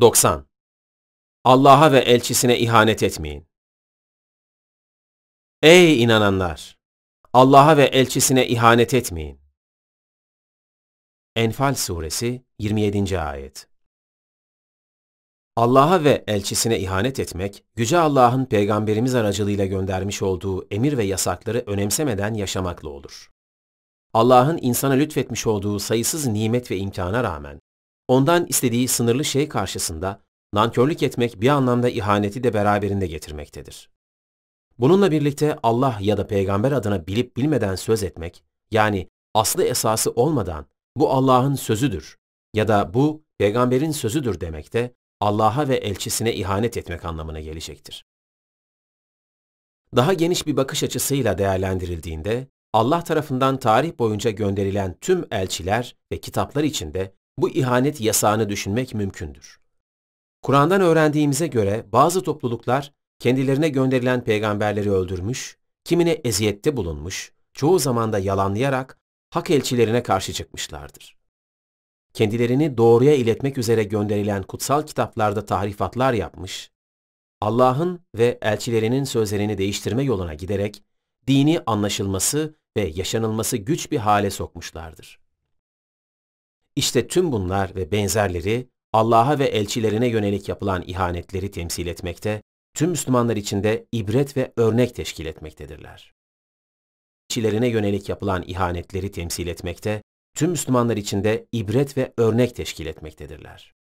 90. Allah'a ve elçisine ihanet etmeyin. Ey inananlar! Allah'a ve elçisine ihanet etmeyin. Enfal Suresi 27. Ayet Allah'a ve elçisine ihanet etmek, Yüce Allah'ın peygamberimiz aracılığıyla göndermiş olduğu emir ve yasakları önemsemeden yaşamakla olur. Allah'ın insana lütfetmiş olduğu sayısız nimet ve imkana rağmen, Ondan istediği sınırlı şey karşısında nankörlük etmek bir anlamda ihaneti de beraberinde getirmektedir. Bununla birlikte Allah ya da peygamber adına bilip bilmeden söz etmek, yani aslı esası olmadan bu Allah'ın sözüdür ya da bu peygamberin sözüdür demek de Allah'a ve elçisine ihanet etmek anlamına gelecektir. Daha geniş bir bakış açısıyla değerlendirildiğinde Allah tarafından tarih boyunca gönderilen tüm elçiler ve kitaplar içinde bu ihanet yasağını düşünmek mümkündür. Kur'an'dan öğrendiğimize göre bazı topluluklar kendilerine gönderilen peygamberleri öldürmüş, kimine eziyette bulunmuş, çoğu zamanda yalanlayarak hak elçilerine karşı çıkmışlardır. Kendilerini doğruya iletmek üzere gönderilen kutsal kitaplarda tahrifatlar yapmış, Allah'ın ve elçilerinin sözlerini değiştirme yoluna giderek dini anlaşılması ve yaşanılması güç bir hale sokmuşlardır. İşte tüm bunlar ve benzerleri Allah'a ve elçilerine yönelik yapılan ihanetleri temsil etmekte, tüm Müslümanlar için de ibret ve örnek teşkil etmektedirler. Elçilerine yönelik yapılan ihanetleri temsil etmekte, tüm Müslümanlar için de ibret ve örnek teşkil etmektedirler.